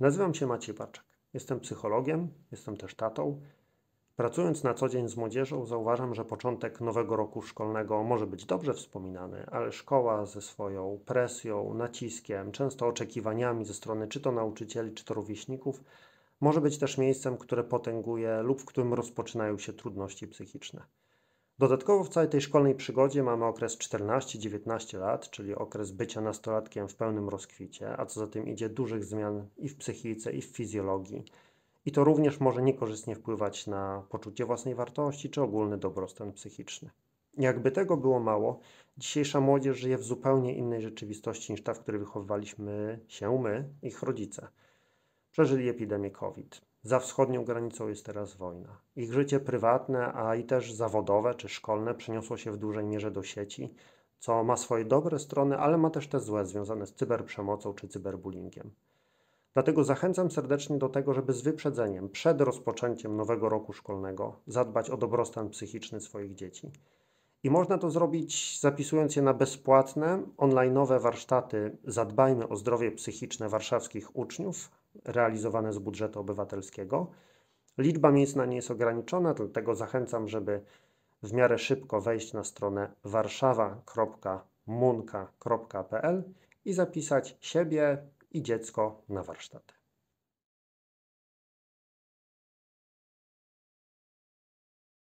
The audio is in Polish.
Nazywam się Maciej Baczek. Jestem psychologiem, jestem też tatą. Pracując na co dzień z młodzieżą, zauważam, że początek nowego roku szkolnego może być dobrze wspominany, ale szkoła ze swoją presją, naciskiem, często oczekiwaniami ze strony czy to nauczycieli, czy to rówieśników, może być też miejscem, które potęguje lub w którym rozpoczynają się trudności psychiczne. Dodatkowo w całej tej szkolnej przygodzie mamy okres 14-19 lat, czyli okres bycia nastolatkiem w pełnym rozkwicie, a co za tym idzie dużych zmian i w psychice, i w fizjologii. I to również może niekorzystnie wpływać na poczucie własnej wartości czy ogólny dobrostan psychiczny. Jakby tego było mało, dzisiejsza młodzież żyje w zupełnie innej rzeczywistości niż ta, w której wychowywaliśmy się my, ich rodzice. Przeżyli epidemię COVID, za wschodnią granicą jest teraz wojna. Ich życie prywatne, a i też zawodowe czy szkolne przeniosło się w dużej mierze do sieci, co ma swoje dobre strony, ale ma też te złe związane z cyberprzemocą czy cyberbullyingiem. Dlatego zachęcam serdecznie do tego, żeby z wyprzedzeniem przed rozpoczęciem nowego roku szkolnego zadbać o dobrostan psychiczny swoich dzieci. I można to zrobić zapisując je na bezpłatne, online'owe warsztaty Zadbajmy o zdrowie psychiczne warszawskich uczniów realizowane z budżetu obywatelskiego. Liczba miejsc na nie jest ograniczona, dlatego zachęcam, żeby w miarę szybko wejść na stronę warszawa.munka.pl i zapisać siebie i dziecko na warsztaty.